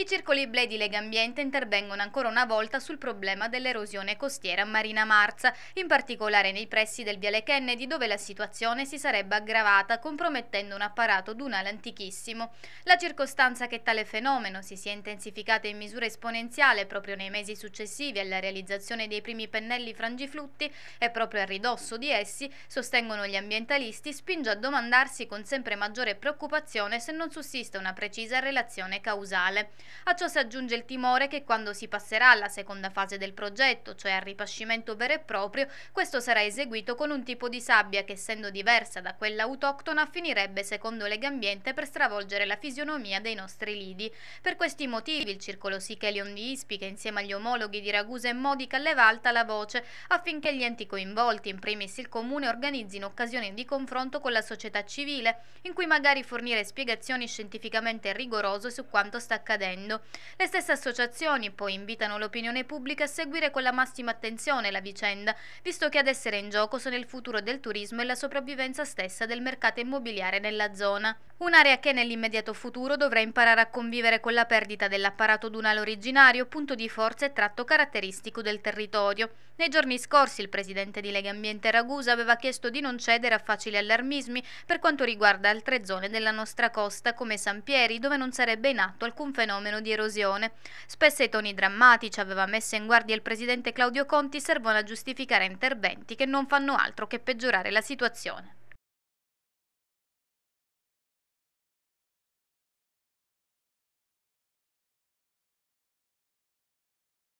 I circoli Blei di Lega Ambiente intervengono ancora una volta sul problema dell'erosione costiera a Marina Marza, in particolare nei pressi del Viale Kennedy dove la situazione si sarebbe aggravata compromettendo un apparato dunale antichissimo. La circostanza che tale fenomeno si sia intensificato in misura esponenziale proprio nei mesi successivi alla realizzazione dei primi pennelli frangiflutti e proprio a ridosso di essi, sostengono gli ambientalisti, spinge a domandarsi con sempre maggiore preoccupazione se non sussiste una precisa relazione causale. A ciò si aggiunge il timore che quando si passerà alla seconda fase del progetto, cioè al ripascimento vero e proprio, questo sarà eseguito con un tipo di sabbia che essendo diversa da quella autoctona finirebbe secondo Legambiente per stravolgere la fisionomia dei nostri lidi. Per questi motivi il circolo Sichelion di Ispi che insieme agli omologhi di Ragusa e Modica leva alta la voce affinché gli enti coinvolti, in primis il comune, organizzino occasioni di confronto con la società civile in cui magari fornire spiegazioni scientificamente rigorose su quanto sta accadendo accadendo. Le stesse associazioni poi invitano l'opinione pubblica a seguire con la massima attenzione la vicenda, visto che ad essere in gioco sono il futuro del turismo e la sopravvivenza stessa del mercato immobiliare nella zona. Un'area che nell'immediato futuro dovrà imparare a convivere con la perdita dell'apparato dunale originario, punto di forza e tratto caratteristico del territorio. Nei giorni scorsi il presidente di Lega Ambiente Ragusa aveva chiesto di non cedere a facili allarmismi per quanto riguarda altre zone della nostra costa come San Pieri, dove non sarebbe in atto alcun fenomeno di erosione. Spesso i toni drammatici aveva messo in guardia il presidente Claudio Conti servono a giustificare interventi che non fanno altro che peggiorare la situazione.